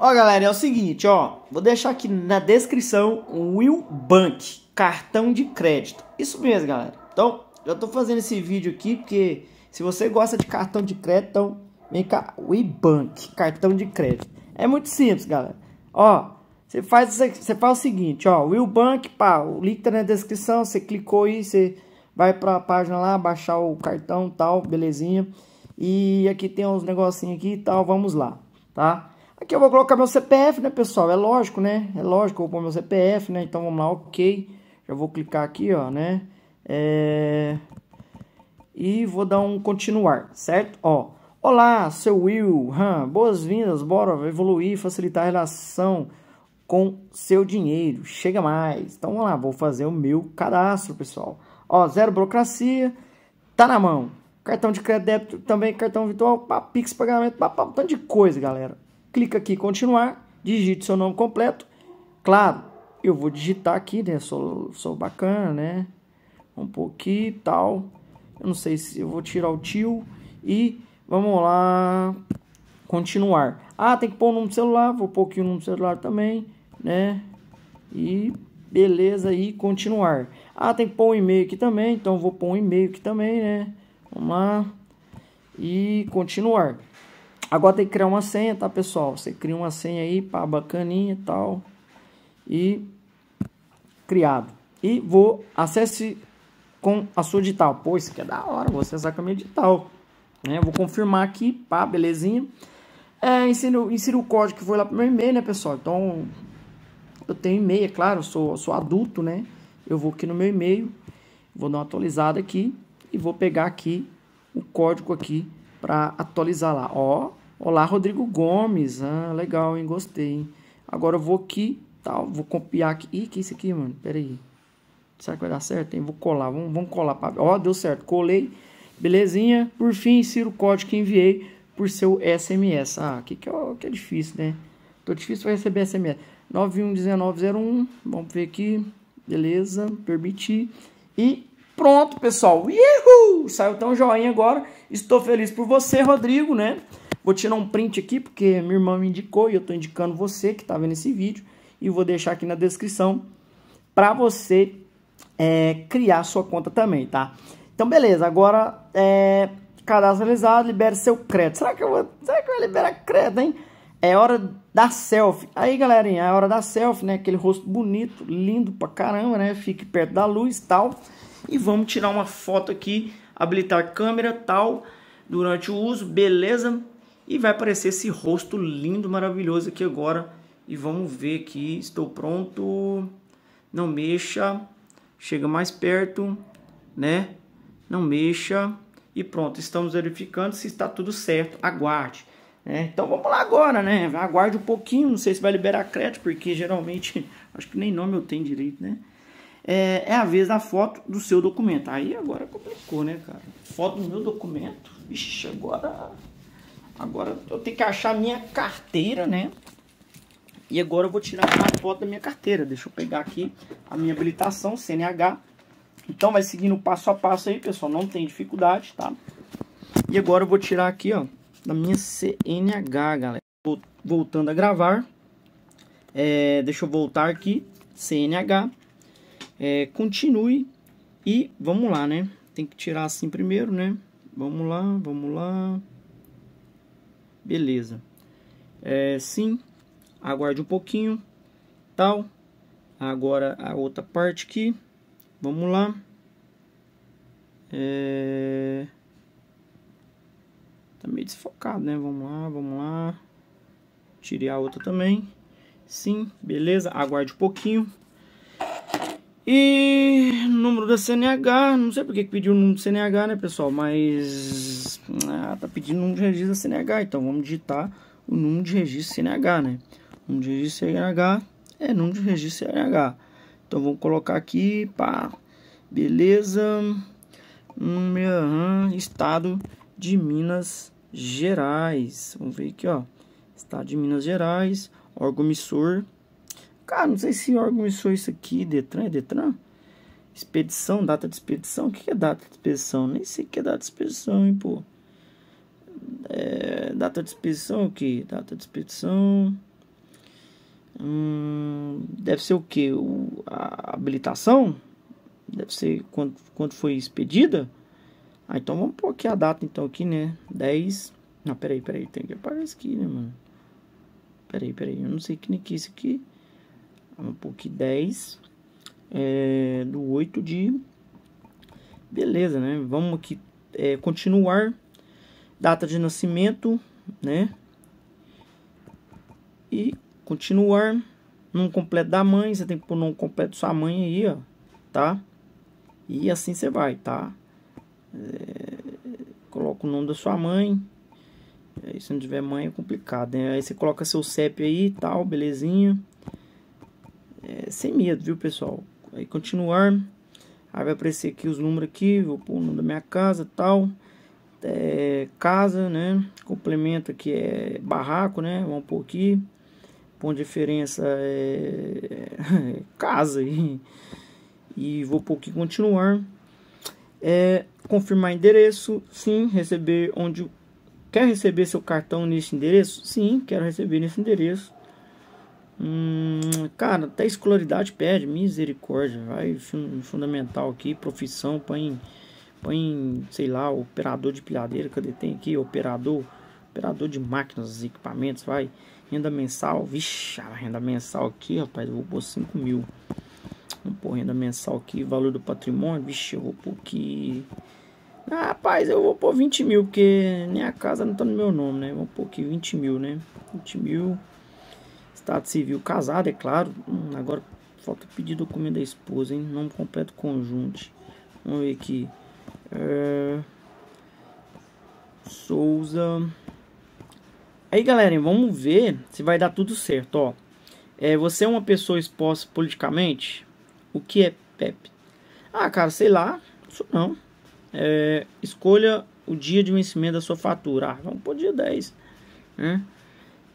Ó, galera, é o seguinte, ó. Vou deixar aqui na descrição o Will Bank, cartão de crédito. Isso mesmo, galera. Então, eu tô fazendo esse vídeo aqui porque se você gosta de cartão de crédito, então vem cá, Will Bank, cartão de crédito. É muito simples, galera. Ó, você faz, você faz o seguinte, ó, Will Bank, pá, o link tá na descrição, você clicou aí, você vai pra página lá, baixar o cartão tal, belezinha. E aqui tem uns negocinhos aqui e tal, vamos lá, tá? Aqui eu vou colocar meu CPF, né, pessoal? É lógico, né? É lógico, eu vou pôr meu CPF, né? Então vamos lá, ok. Já vou clicar aqui, ó, né? É... E vou dar um continuar, certo? Ó, olá, seu Will, hum, boas-vindas, bora evoluir, facilitar a relação com seu dinheiro, chega mais. Então vamos lá, vou fazer o meu cadastro, pessoal. Ó, zero burocracia, tá na mão. Cartão de crédito também, cartão virtual, pá, Pix pagamento, pá, pá, um tanto de coisa, galera clica aqui continuar, digite seu nome completo. Claro, eu vou digitar aqui, né? Sou, sou bacana, né? Um pouquinho e tal. Eu não sei se eu vou tirar o tio e vamos lá continuar. Ah, tem que pôr o número do celular, vou pôr aqui o número do celular também, né? E beleza e continuar. Ah, tem que pôr um e-mail aqui também, então vou pôr um e-mail aqui também, né? Vamos lá e continuar. Agora tem que criar uma senha, tá, pessoal? Você cria uma senha aí, pá, bacaninha e tal. E criado. E vou acesse com a sua digital. Pô, isso aqui é da hora, vou acessar com a minha digital. Né? Vou confirmar aqui, pá, belezinha. É, insiro, insiro o código que foi lá pro meu e-mail, né, pessoal? Então, eu tenho e-mail, é claro, eu sou, eu sou adulto, né? Eu vou aqui no meu e-mail, vou dar uma atualizada aqui e vou pegar aqui o código aqui para atualizar lá. Ó, Olá, Rodrigo Gomes. Ah, legal, hein? Gostei. Hein? Agora eu vou aqui, tal, tá? vou copiar aqui. Ih, que é isso aqui, mano? Pera aí. Será que vai dar certo? Hein? Vou colar, vamos, vamos colar. Pra... Ó, deu certo, colei. Belezinha. Por fim, insiro o código que enviei por seu SMS. Ah, que, que, é, que é difícil, né? Tô difícil pra receber SMS. 911901. Vamos ver aqui. Beleza, permitir. E pronto, pessoal. Uhul! Saiu tão joinha agora. Estou feliz por você, Rodrigo, né? Vou tirar um print aqui porque minha irmã me indicou e eu estou indicando você que está vendo esse vídeo. E vou deixar aqui na descrição para você é, criar sua conta também, tá? Então, beleza. Agora, é, cadastro realizado, libere seu crédito. Será que eu vou, será que eu vou liberar crédito, hein? É hora da selfie. Aí, galerinha, é hora da selfie, né? Aquele rosto bonito, lindo pra caramba, né? Fique perto da luz tal. E vamos tirar uma foto aqui, habilitar câmera tal, durante o uso, beleza? E vai aparecer esse rosto lindo, maravilhoso aqui agora. E vamos ver aqui, estou pronto. Não mexa. Chega mais perto, né? Não mexa. E pronto, estamos verificando se está tudo certo. Aguarde. Né? então vamos lá agora, né? Aguarde um pouquinho, não sei se vai liberar crédito, porque geralmente acho que nem nome eu tenho direito, né? É, é a vez da foto do seu documento. Aí agora complicou, né, cara? Foto do meu documento? Ixi, agora Agora eu tenho que achar minha carteira, né? E agora eu vou tirar a foto da minha carteira. Deixa eu pegar aqui a minha habilitação, CNH. Então vai seguindo passo a passo aí, pessoal. Não tem dificuldade, tá? E agora eu vou tirar aqui, ó, da minha CNH, galera. Voltando a gravar. É, deixa eu voltar aqui. CNH. É, continue. E vamos lá, né? Tem que tirar assim primeiro, né? Vamos lá, vamos lá. Beleza. É, sim, aguarde um pouquinho, tal. Agora a outra parte aqui. Vamos lá. É... Tá meio desfocado, né? Vamos lá, vamos lá. Tirei a outra também. Sim, beleza. Aguarde um pouquinho. E número da CNH, não sei porque que pediu o número do CNH, né, pessoal? Mas ah, tá pedindo o número de registro da CNH, então vamos digitar o número de registro CNH, né? O número de registro CNH é número de registro CNH. Então vamos colocar aqui, pá, beleza, hum, estado de Minas Gerais. Vamos ver aqui, ó, estado de Minas Gerais, órgão emissor Cara, não sei se órgão isso isso aqui, Detran, é Detran? Expedição, data de expedição. O que é data de expedição? Nem sei o que é data de expedição, hein, pô. É, data de expedição é o que? Data de expedição. Hum, deve ser o que? A habilitação? Deve ser quando, quando foi expedida? Ah, então vamos pôr aqui a data então aqui, né? 10. Não, ah, peraí, peraí, tem que aparecer aqui, né, mano? Peraí, peraí, eu não sei que nem que é isso aqui. Vamos pôr 10 é, do 8 de... Beleza, né? Vamos aqui é, continuar. Data de nascimento, né? E continuar. Não completo da mãe, você tem que pôr não completo sua mãe aí, ó. Tá? E assim você vai, tá? É, coloca o nome da sua mãe. Aí, se não tiver mãe é complicado, né? Aí você coloca seu CEP aí e tal, belezinha é, sem medo, viu, pessoal? Aí continuar. Aí ah, vai aparecer aqui os números aqui, vou pôr o número da minha casa tal. É, casa, né? Complemento aqui é barraco, né? Vamos pôr aqui. de diferença é, é casa aí. E vou pôr aqui continuar. Ah, é, confirmar endereço, sim. Receber onde... Quer receber seu cartão nesse endereço? Sim, quero receber nesse endereço. Hum, cara, até escolaridade perde, misericórdia. Vai fundamental aqui, profissão, põe, põe, sei lá, operador de pilhadeira, cadê? Tem aqui, operador, operador de máquinas, equipamentos, vai. Renda mensal, vixe, a renda mensal aqui, rapaz, eu vou pôr 5 mil. Vamos pôr renda mensal aqui, valor do patrimônio, vixe, eu vou pôr aqui. Ah, rapaz, eu vou pôr 20 mil, porque nem a casa não tá no meu nome, né? Vamos pôr aqui 20 mil, né? 20 mil. Estado civil casado, é claro. Hum, agora falta pedir documento da esposa, hein? Nome completo conjunto. Vamos ver aqui. É... Souza. Aí, galera, vamos ver se vai dar tudo certo, ó. É, você é uma pessoa exposta politicamente? O que é PEP? Ah, cara, sei lá. Isso não. É, escolha o dia de vencimento da sua fatura. Ah, vamos por dia 10. Né?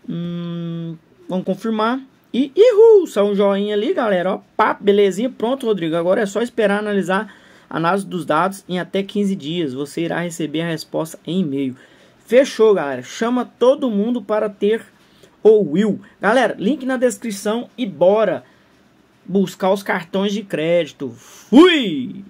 Hum, Vamos confirmar. E ihu, só um joinha ali, galera. Ó, pá, belezinha. Pronto, Rodrigo. Agora é só esperar analisar a análise dos dados em até 15 dias. Você irá receber a resposta em e-mail. Fechou, galera. Chama todo mundo para ter o Will. Galera, link na descrição e bora buscar os cartões de crédito. Fui!